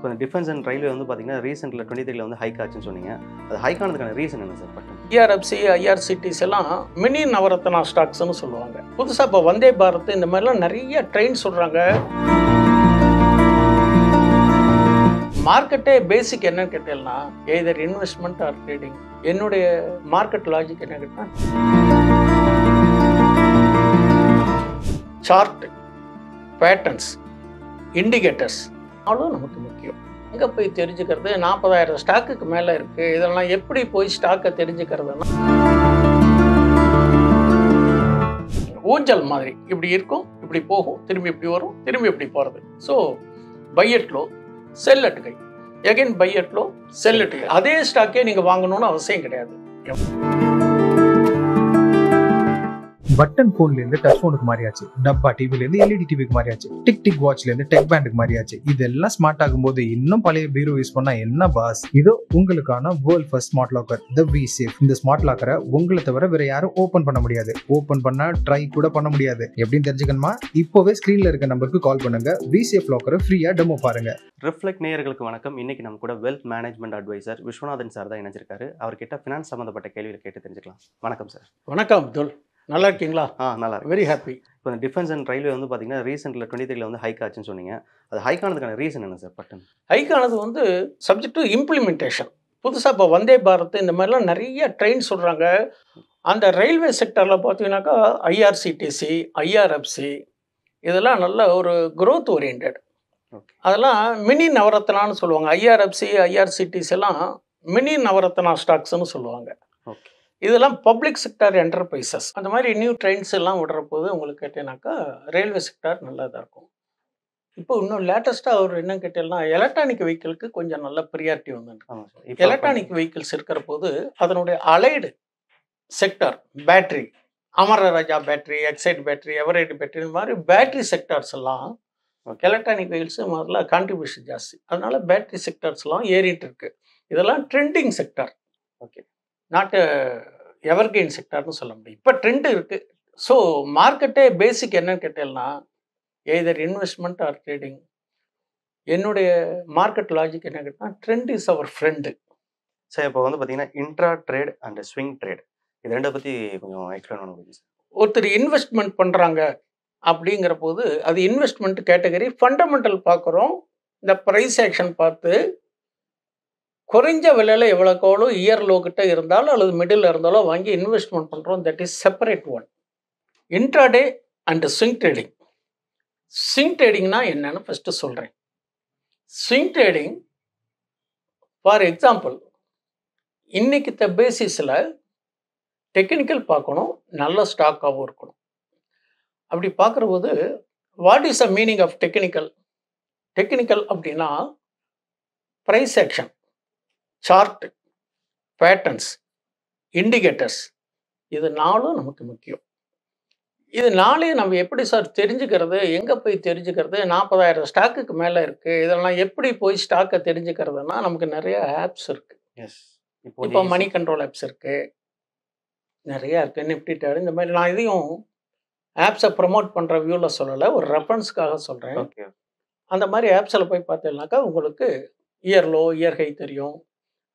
இப்போ defence and railway வந்து பார்த்தீங்கன்னா ரீசெண்டில் டுவெண்ட்டி த்ரீல வந்து ஹைக் ஆச்சுன்னு சொன்னீங்க அது ஹைக் ஆனதுக்கான ரீசன் என்ன சார் பட் இஆர்எஃப்சி ஐஆர்சிடிஸ் எல்லாம் மினி நவரத்னா ஸ்டாக்ஸ்னு சொல்லுவாங்க புதுசாக இப்போ வந்தே பாரத் இந்த மாதிரிலாம் நிறைய ட்ரெயின் சொல்கிறாங்க மார்க்கெட்டே பேசிக் என்னன்னு கேட்டேன்னா எய்தர் இன்வெஸ்ட்மெண்ட் ஆர் ட்ரேடிங் என்னுடைய மார்க்கெட் லாஜிக் என்ன கேட்டால் சார்ட் பேட்டர்ன்ஸ் இண்டிகேட்டர்ஸ் அவ்வளோ நமக்கு அங்கே போய் தெரிஞ்சுக்கிறது நாற்பதாயிரம் ஸ்டாக்குக்கு மேலே இருக்குது இதெல்லாம் எப்படி போய் ஸ்டாக்கை தெரிஞ்சுக்கிறதுனா ஊஞ்சல் மாதிரி இப்படி இருக்கும் இப்படி போகும் திரும்பி இப்படி வரும் திரும்பி இப்படி போகிறது ஸோ பையட்லோ செல்லட்டுகை எகைன் பையட்லோ செல்லட்டுகை அதே ஸ்டாக்கே நீங்கள் வாங்கணும்னு அவசியம் கிடையாது பட்டன் போன்ல இருந்து டச் போனுக்கு மாறியாச்சு டப்பா டிவில இருந்து எல்இடி டிவிக்கு e மாறியாச்சு டிக் டிக் வாட்ச்ல இருந்து டெக் பேண்டுக்கு மாறியாச்சு இதெல்லாம் ஸ்மார்ட் ஆகும் போது இன்னும் பழைய பீரோ யூஸ் பண்ணா என்ன பாஸ் இதோ உங்களுக்கான world first smart locker the V safe இந்த ஸ்மார்ட் லாக்கரை உங்களை தவிர வேற யாரும் ஓபன் பண்ண முடியாது ஓபன் பண்ணா ட்ரை கூட பண்ண முடியாது எப்படின்னு தெரிஞ்சுக்கணுமா இப்போவே ஸ்கிரீன்ல இருக்க நம்பருக்கு கால் பண்ணுங்க வி சேஃப் லாக்கரை ஃப்ரீயா டெமோ பாருங்க ரிஃப்ளெக்ட் நேயர்களுக்கு வணக்கம் இன்னைக்கு நம்ம கூட wealth management advisor Viswanathan sir தான் இணைஞ்சிருக்காரு அவர்கிட்ட ஃபினான்ஸ் சம்மந்தப்பட்ட கேள்வியில் கேட்டு தெரிஞ்சுக்கலாம் வணக்கம் சார் வணக்கம் அப்துல் நல்லா இருக்கீங்களா ஆ நல்லா வெரி ஹாப்பி இப்போ டிஃபென்ஸ் அண்ட் ரயில்வே வந்து பார்த்தீங்கன்னா ரீசெண்டில் டுவெண்ட்டி த்ரீல வந்து ஹைக் ஆச்சுன்னு சொன்னீங்க அது ஹைக் ஆனதுக்கான ரீசன் என்ன சார் பட்டன் ஹைக் ஆனது வந்து சப்ஜெக்ட் டு இம்ப்ளிமெண்டேஷன் புதுசாக இப்போ வந்தே பாரத் இந்த மாதிரிலாம் நிறைய ட்ரெயின் சொல்கிறாங்க அந்த ரயில்வே செக்டரில் பார்த்தீங்கன்னாக்கா ஐஆர்சிடிசி ஐஆர்எஃப்சி இதெல்லாம் நல்ல ஒரு க்ரோத் ஓரியன்ட் அதெல்லாம் மினி நவரத்னான்னு சொல்லுவாங்க ஐஆர்எஃப்சி ஐஆர்சிடிசி எல்லாம் மினி நவரத்னா ஸ்டாக்ஸ்னு சொல்லுவாங்க ஓகே இதெல்லாம் பப்ளிக் செக்டார் என்டர்பிரைசஸ் அந்த மாதிரி நியூ ட்ரெயின்ஸ் எல்லாம் விடுற போது உங்களுக்கு கேட்டீங்கன்னாக்கா ரயில்வே செக்டார் நல்லா இருக்கும் இப்போ இன்னும் லேட்டஸ்ட்டாக அவர் என்ன கேட்டீங்கன்னா எலக்ட்ரானிக் வெஹிக்கிளுக்கு கொஞ்சம் நல்ல ப்ரியாரிட்டி வந்துருக்கு எலக்ட்ரானிக் வெஹிக்கிள்ஸ் இருக்கிற போது அதனுடைய allied sector battery Amara Raja battery Exide battery Eveready battery இந்த மாதிரி பேட்ரி செக்டார்ஸ் எல்லாம் எலக்ட்ரானிக் வெஹிக்கிள்ஸ் முதல்ல கான்ட்ரிபியூஷன் ஜாஸ்தி அதனால பேட்ரி செக்டார்ஸ்லாம் ஏறிட்டு இருக்கு இதெல்லாம் ட்ரெண்டிங் செக்டார் ஓகே நாட்டு எவர்கெயின் செக்டார்னு சொல்ல முடியும் இப்போ ட்ரெண்ட் இருக்குது ஸோ மார்க்கெட்டே பேசிக் என்னன்னு கேட்டேன்னா எய்தர் இன்வெஸ்ட்மெண்ட் ஆர் ட்ரேடிங் என்னுடைய மார்க்கெட் லாஜிக் என்ன கேட்டால் trend is our friend sir இப்போ வந்து பார்த்தீங்கன்னா intra trade and swing trade இது ரெண்டை பற்றி கொஞ்சம் எக்ஸ்பிளைன் பண்ண முடியும் ஒருத்தர் இன்வெஸ்ட்மெண்ட் பண்ணுறாங்க அப்படிங்கிற போது அது இன்வெஸ்ட்மெண்ட் கேட்டகரி ஃபண்டமெண்டல் பார்க்குறோம் இந்த ப்ரைஸ் ஆக்ஷன் பார்த்து குறைஞ்ச விலையில் எவ்வளோக்கோளோ இயர் லோக்கிட்ட இருந்தாலும் அல்லது மிடில் இருந்தாலும் வாங்கி இன்வெஸ்ட்மெண்ட் பண்ணுறோம் that is separate one intraday and swing trading swing ட்ரேடிங்னா என்னன்னு ஃபஸ்ட்டு சொல்கிறேன் swing trading for example the பேசிஸில் டெக்னிக்கல் பார்க்கணும் நல்ல ஸ்டாக்காகவும் இருக்கணும் அப்படி பார்க்குறபோது what is a meaning of technical technical அப்படின்னா price action chart patterns indicators இது நாளும் நமக்கு முக்கியம் இது நாளே நம்ம எப்படி சார் தெரிஞ்சுக்கிறது எங்கே போய் தெரிஞ்சுக்கிறது நாற்பதாயிரம் ஸ்டாக்குக்கு மேலே இருக்குது இதெல்லாம் எப்படி போய் ஸ்டாக்கை தெரிஞ்சுக்கிறதுனா நமக்கு நிறைய ஆப்ஸ் இருக்குது எஸ் இப்போ மணி கண்ட்ரோல் ஆப்ஸ் இருக்குது நிறையா இருக்குது நிஃப்டி டேடு இந்த மாதிரி நான் இதையும் ஆப்ஸை ப்ரமோட் பண்ணுற வியூவில் சொல்லலை ஒரு ரெஃபரன்ஸ்க்காக சொல்கிறேன் அந்த மாதிரி ஆப்ஸில் போய் பார்த்தீங்கன்னாக்கா உங்களுக்கு இயர்லோ இயர்கை தெரியும்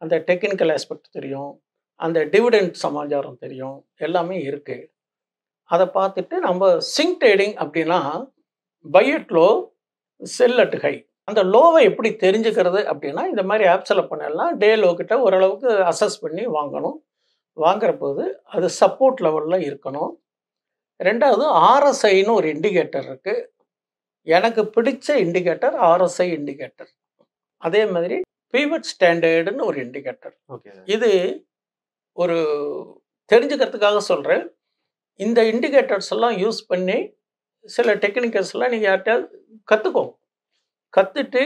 அந்த டெக்னிக்கல் ஆஸ்பெக்ட் தெரியும் அந்த டிவிடெண்ட் சமாச்சாரம் தெரியும் எல்லாமே இருக்குது அதை பார்த்துட்டு நம்ம சிங்க் ட்ரேடிங் அப்படின்னா பையட் லோ செல் ஹை அந்த லோவை எப்படி தெரிஞ்சுக்கிறது அப்படின்னா இந்த மாதிரி ஆப்ஸில் பண்ணலாம் டே லோ கிட்ட ஓரளவுக்கு அசஸ் பண்ணி வாங்கணும் வாங்குற போது அது சப்போர்ட் லெவலில் இருக்கணும் ரெண்டாவது ஆர்எஸ்ஐன்னு ஒரு இண்டிகேட்டர் இருக்குது எனக்கு பிடிச்ச இண்டிகேட்டர் ஆர்எஸ்ஐ இண்டிகேட்டர் அதே மாதிரி பிவட் ஸ்டாண்டர்டுன்னு ஒரு இண்டிகேட்டர் இது ஒரு தெரிஞ்சுக்கிறதுக்காக சொல்கிறேன் இந்த இண்டிகேட்டர்ஸ் எல்லாம் யூஸ் பண்ணி சில டெக்னிக்கல்ஸ் எல்லாம் நீங்கள் யார்கிட்டயாவது கற்றுக்கோங்க கற்றுட்டு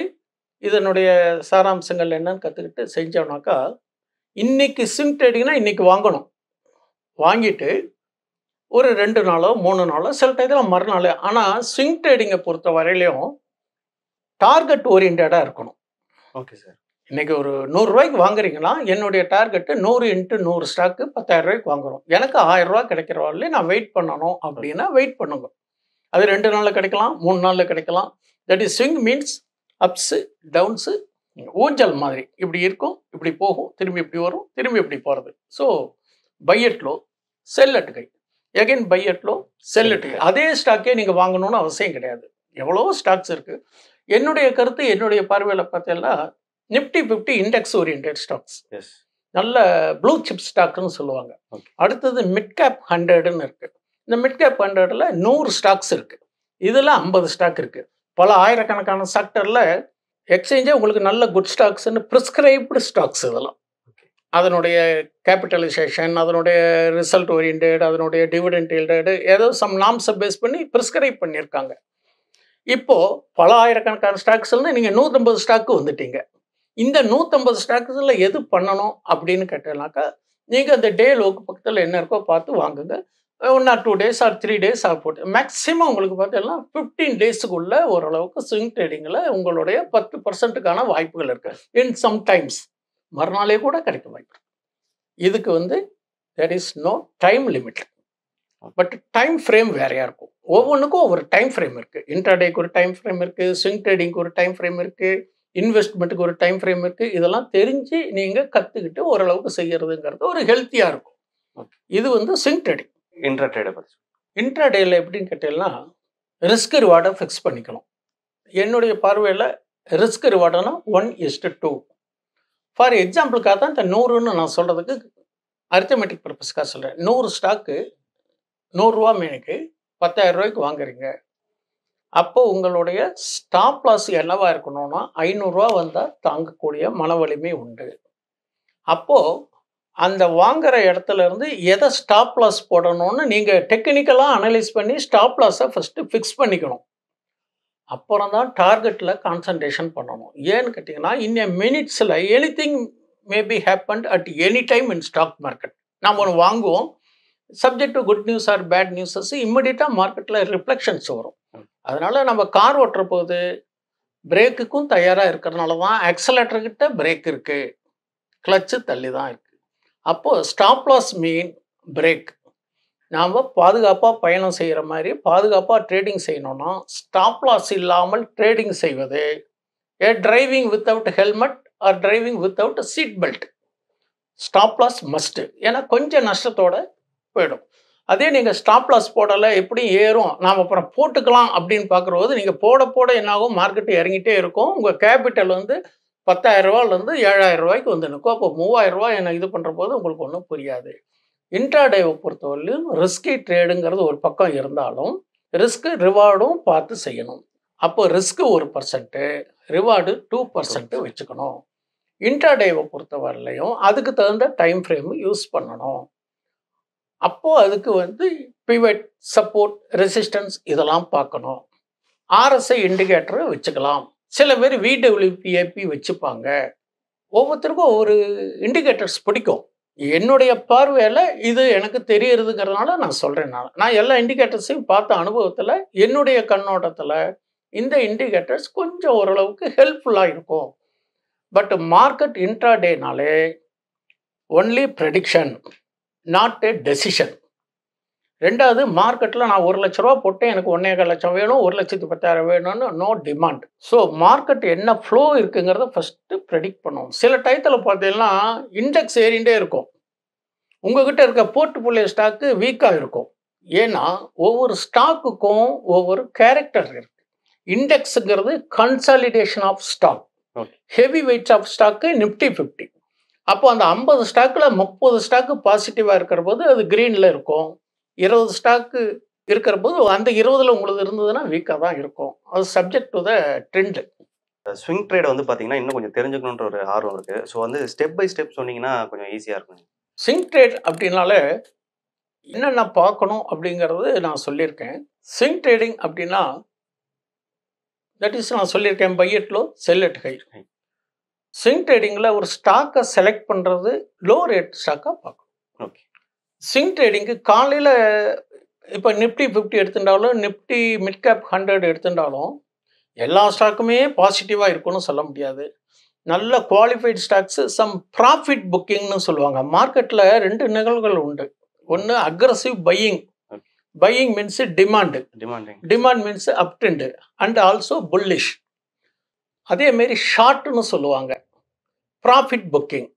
இதனுடைய சாராம்சங்கள் என்னன்னு கற்றுக்கிட்டு செஞ்சோம்னாக்கா இன்றைக்கி சிம் ட்ரேடிங்னா இன்றைக்கி வாங்கணும் வாங்கிட்டு ஒரு ரெண்டு நாளோ மூணு நாளோ சில டைத்தில் மறுநாள் ஆனால் ஸ்விங் ட்ரேடிங்கை பொறுத்த வரையிலையும் டார்கெட் ஓரியன்டாக இருக்கணும் ஓகே சார் இன்றைக்கி ஒரு நூறுரூவாய்க்கு வாங்குறீங்கன்னா என்னுடைய டார்கெட்டு நூறு இன்ட்டு நூறு ஸ்டாக்கு பத்தாயிரம் ரூபாய்க்கு வாங்குறோம் எனக்கு ஆயிரரூவா கிடைக்கிற வரலையும் நான் வெயிட் பண்ணணும் அப்படின்னா வெயிட் பண்ணுங்க அது ரெண்டு நாளில் கிடைக்கலாம் மூணு நாளில் கிடைக்கலாம் that is swing means ups downs ஊஞ்சல் மாதிரி இப்படி இருக்கும் இப்படி போகும் திரும்பி இப்படி வரும் திரும்பி இப்படி போகிறது ஸோ பையட்லோ செல்லட்டுகை செல் எகைன் பையட்லோ செல்லட்டுகை செல் அதே ஸ்டாக்கே நீங்கள் வாங்கணும்னு அவசியம் கிடையாது எவ்வளோ ஸ்டாக்ஸ் இருக்குது என்னுடைய கருத்து என்னுடைய பார்வையில் பார்த்தீங்கன்னா Nifty fifty index orient stocks நல்ல ப்ளூ சிப் ஸ்டாக்னு சொல்லுவாங்க அடுத்தது மிட் கேப் ஹண்ட்ரடுன்னு இருக்குது இந்த மிட் கேப் ஹண்ட்ரடில் நூறு ஸ்டாக்ஸ் இருக்குது இதில் ஐம்பது ஸ்டாக் இருக்குது பல ஆயிரக்கணக்கான செக்டரில் எக்ஸ்சேஞ்சே உங்களுக்கு நல்ல குட் ஸ்டாக்ஸ்னு ப்ரிஸ்கிரைப்டு ஸ்டாக்ஸ் இதெல்லாம் அதனுடைய கேபிட்டலைசேஷன் அதனுடைய ரிசல்ட் ஓரியன்ட் அதனுடைய டிவிடெண்ட் ஈல்டு ஏதோ சம் நாம்ஸை பேஸ் பண்ணி ப்ரிஸ்கிரைப் பண்ணியிருக்காங்க இப்போது பல ஆயிரக்கணக்கான ஸ்டாக்ஸ்லேருந்து நீங்கள் நூற்றம்பது ஸ்டாக்கு வந்துட்டீங்க இந்த நூற்றம்பது ஸ்டாக்ஸில் எது பண்ணணும் அப்படின்னு கேட்டனாக்கா நீங்கள் அந்த டே லோக்கு பக்கத்தில் என்ன இருக்கோ பார்த்து வாங்குங்க one or two days or three days or four maximum உங்களுக்கு பார்த்தீங்கன்னா ஃபிஃப்டீன் டேஸுக்குள்ளே ஓரளவுக்கு ஸ்விங் ட்ரேடிங்கில் உங்களுடைய பத்து பர்சன்ட்டுக்கான வாய்ப்புகள் இருக்குது இன் சம்டைம்ஸ் மறுநாளே கூட கிடைக்க வாய்ப்பு இதுக்கு வந்து there is no time limit but time frame வேறையா இருக்கும் ஒவ்வொன்றுக்கும் ஒவ்வொரு டைம் ஃப்ரேம் இருக்குது இன்டர்டேக்கு ஒரு டைம் ஃப்ரேம் இருக்குது ஸ்விங் ட்ரேடிங்க்கு ஒரு டைம் ஃப்ரேம் இருக்குது இன்வெஸ்ட்மெண்ட்டுக்கு ஒரு டைம் ஃப்ரேம் இருக்குது இதெல்லாம் தெரிஞ்சு நீங்கள் கற்றுக்கிட்டு ஓரளவுக்கு செய்கிறதுங்கிறது ஒரு ஹெல்த்தியாக இருக்கும் இது வந்து சிங்க் ட்ரேடிங் இன்ட்ராடேடை பற்றி எப்படின்னு கேட்டீங்கன்னா ரிஸ்க் ரிவார்டை ஃபிக்ஸ் பண்ணிக்கணும் என்னுடைய பார்வையில் ரிஸ்க் ரிவார்டுனா ஒன் இஸ்டு டூ ஃபார் எக்ஸாம்பிளுக்காக தான் இந்த நூறுன்னு நான் சொல்கிறதுக்கு அரித்தமெட்டிக் பர்பஸ்க்காக சொல்கிறேன் நூறு ஸ்டாக்கு நூறுரூவா மீனுக்கு பத்தாயிரம் ரூபாய்க்கு வாங்குறீங்க அப்போ உங்களுடைய ஸ்டாப் லாஸ் என்னவா இருக்கணும்னா ஐநூறுரூவா வந்தால் தாங்கக்கூடிய மன வலிமை உண்டு அப்போது அந்த வாங்குற இடத்துல இருந்து எதை ஸ்டாப் லாஸ் போடணும்னு நீங்கள் டெக்னிக்கலாக அனலைஸ் பண்ணி ஸ்டாப் லாஸை ஃபஸ்ட்டு ஃபிக்ஸ் பண்ணிக்கணும் அப்புறம் தான் டார்கெட்டில் கான்சன்ட்ரேஷன் பண்ணணும் ஏன்னு கேட்டிங்கன்னா இன்ன மினிட்ஸில் anything may be happened at any time in stock market நம்ம ஒன்று வாங்குவோம் subject to good news or bad newses இம்மிடியட்டாக மார்க்கெட்டில் ரிஃப்ளெக்ஷன்ஸ் வரும் அதனால் நம்ம கார் ஓட்டுற போது பிரேக்குக்கும் தயாராக இருக்கிறனால தான் ஆக்சலேட்டர்கிட்ட பிரேக் இருக்குது கிளச்சு தள்ளி தான் இருக்குது அப்போது லாஸ் மீன் பிரேக் நாம் பாதுகாப்பாக பயணம் செய்கிற மாதிரி பாதுகாப்பாக ட்ரேடிங் செய்யணும்னா ஸ்டாப்லாஸ் இல்லாமல் ட்ரேடிங் செய்வது a driving without helmet or driving without seat belt stop loss must ஏன்னா கொஞ்சம் நஷ்டத்தோட போயிடும் அதே நீங்கள் ஸ்டாப் லாஸ் போடலை எப்படி ஏறும் நாம் அப்புறம் போட்டுக்கலாம் அப்படின்னு பார்க்குறபோது நீங்கள் போட போட என்னாகும் மார்க்கெட்டு இறங்கிட்டே இருக்கும் உங்கள் கேபிட்டல் வந்து பத்தாயிரரூவாலேருந்து ஏழாயிரம் ரூபாய்க்கு வந்து நிற்கும் அப்போ மூவாயிரரூவா என்ன இது பண்ணுற போது உங்களுக்கு ஒன்றும் புரியாது இன்ட்ராடேவை பொறுத்தவரையிலும் ரிஸ்கி ட்ரேடுங்கிறது ஒரு பக்கம் இருந்தாலும் ரிஸ்க்கு ரிவார்டும் பார்த்து செய்யணும் அப்போ ரிஸ்க்கு ஒரு பர்சன்ட்டு ரிவார்டு டூ பர்சன்ட்டு வச்சுக்கணும் இன்ட்ராடேவை பொறுத்தவரையிலையும் அதுக்கு தகுந்த டைம் ஃப்ரேமு யூஸ் பண்ணணும் அப்போது அதுக்கு வந்து பிவட் சப்போர்ட் ரெசிஸ்டன்ஸ் இதெல்லாம் பார்க்கணும் ஆர்எஸ்ஐ இண்டிகேட்டரை வச்சுக்கலாம் சில பேர் விடபிள்யூபிஏபி வச்சுப்பாங்க ஒவ்வொருத்தருக்கும் ஒரு இண்டிகேட்டர்ஸ் பிடிக்கும் என்னுடைய பார்வையில் இது எனக்கு தெரியறதுங்கிறதுனால நான் சொல்கிறேன் நான் நான் எல்லா இண்டிகேட்டர்ஸையும் பார்த்த அனுபவத்தில் என்னுடைய கண்ணோட்டத்தில் இந்த இண்டிகேட்டர்ஸ் கொஞ்சம் ஓரளவுக்கு ஹெல்ப்ஃபுல்லாக இருக்கும் பட் மார்க்கெட் இன்ட்ராடேனாலே only prediction not a decision ரெண்டாவது மார்க்கெட்டில் நான் ஒரு லட்ச ரூபா போட்டு எனக்கு ஒன்றே கால் லட்சம் வேணும் ஒரு லட்சத்து பத்தாயிரம் வேணும்னு நோ டிமாண்ட் ஸோ மார்க்கெட் என்ன ஃப்ளோ இருக்குங்கிறத ஃபஸ்ட்டு ப்ரெடிக்ட் பண்ணுவோம் சில டயத்தில் பார்த்தீங்கன்னா இண்டெக்ஸ் ஏறிண்டே இருக்கும் உங்ககிட்ட இருக்க புள்ளிய ஸ்டாக்கு வீக்காக இருக்கும் ஏன்னா ஒவ்வொரு ஸ்டாக்குக்கும் ஒவ்வொரு கேரக்டர் இருக்கு இண்டெக்ஸுங்கிறது consolidation of stock heavy weight of stock Nifty fifty அப்போ அந்த ஐம்பது ஸ்டாக்கில் முப்பது ஸ்டாக்கு பாசிட்டிவாக இருக்கிற போது அது க்ரீனில் இருக்கும் இருபது ஸ்டாக்கு இருக்கிற போது அந்த இருபதில் உங்களுக்கு இருந்ததுன்னா வீக்காக தான் இருக்கும் அது subject to the trend swing ட்ரேடை வந்து பார்த்தீங்கன்னா இன்னும் கொஞ்சம் தெரிஞ்சுக்கணுன்ற ஒரு ஆர்வம் இருக்குது ஸோ வந்து ஸ்டெப் பை ஸ்டெப் சொன்னீங்கன்னா கொஞ்சம் ஈஸியாக இருக்கும் ஸ்விங் ட்ரேட் அப்படின்னாலே என்னென்ன பார்க்கணும் அப்படிங்கிறது நான் சொல்லியிருக்கேன் ஸ்விங் ட்ரேடிங் அப்படின்னா தட் இஸ் நான் சொல்லியிருக்கேன் buy at low sell at sell at high swing ட்ரேடிங்கில் ஒரு ஸ்டாக்கை செலக்ட் பண்ணுறது லோ ரேட் ஸ்டாக்காக பார்க்கணும் ஓகே ஸ்விங் ட்ரேடிங்கு காலையில் இப்போ நிஃப்டி ஃபிஃப்டி எடுத்துட்டாலும் நிஃப்டி மிட் கேப் ஹண்ட்ரட் எடுத்துட்டாலும் எல்லா ஸ்டாக்குமே பாசிட்டிவாக இருக்கும்னு சொல்ல முடியாது நல்ல குவாலிஃபைடு ஸ்டாக்ஸு சம் ப்ராஃபிட் புக்கிங்னு சொல்லுவாங்க மார்க்கெட்டில் ரெண்டு நிகழ்வுகள் உண்டு ஒன்று aggressive buying buying means demand demand means uptrend and also bullish அதேமாரி ஷார்ட்னு சொல்லுவாங்க profit booking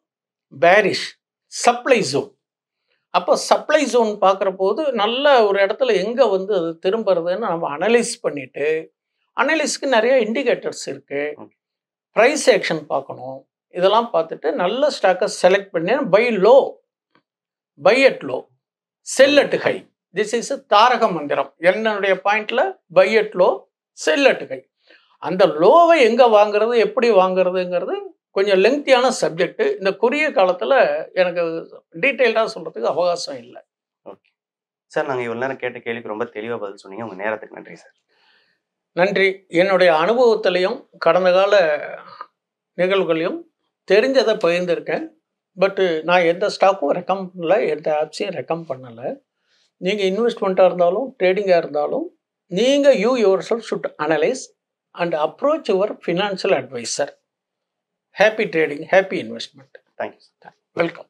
bearish supply zone அப்போ சப்ளை ஜோன் பார்க்குற போது நல்ல ஒரு இடத்துல எங்கே வந்து அது திரும்புறதுன்னு நம்ம அனலைஸ் பண்ணிவிட்டு அனலிஸ்க்கு நிறைய இண்டிகேட்டர்ஸ் இருக்குது ப்ரைஸ் ஆக்ஷன் பார்க்கணும் இதெல்லாம் பார்த்துட்டு நல்ல ஸ்டாக்கை செலக்ட் பண்ணி buy low buy at low sell at high this is தாரக மந்திரம் என்னுடைய பாயிண்டில் buy at low sell at high அந்த லோவை எங்கே வாங்குறது எப்படி வாங்குறதுங்கிறது கொஞ்சம் லெங்க்தியான சப்ஜெக்ட்டு இந்த குறுகிய காலத்தில் எனக்கு டீட்டெயில்டாக சொல்கிறதுக்கு அவகாசம் இல்லை ஓகே சார் நாங்கள் இவ்வளோ நேரம் கேட்ட கேள்விக்கு ரொம்ப தெளிவாக பதில் சொன்னீங்க உங்கள் நேரத்துக்கு நன்றி சார் நன்றி என்னுடைய அனுபவத்திலையும் கடந்த கால நிகழ்வுகளையும் தெரிஞ்சதை பகிர்ந்திருக்கேன் பட்டு நான் எந்த ஸ்டாக்கும் ரெக்கம் பண்ணல எந்த ஆப்ஸையும் ரெக்கம் பண்ணலை நீங்கள் இன்வெஸ்ட்மெண்ட்டாக இருந்தாலும் ட்ரேடிங்காக இருந்தாலும் நீங்கள் you yourself should analyse and approach your financial advisor. Happy trading, happy investment. Thank you. Welcome.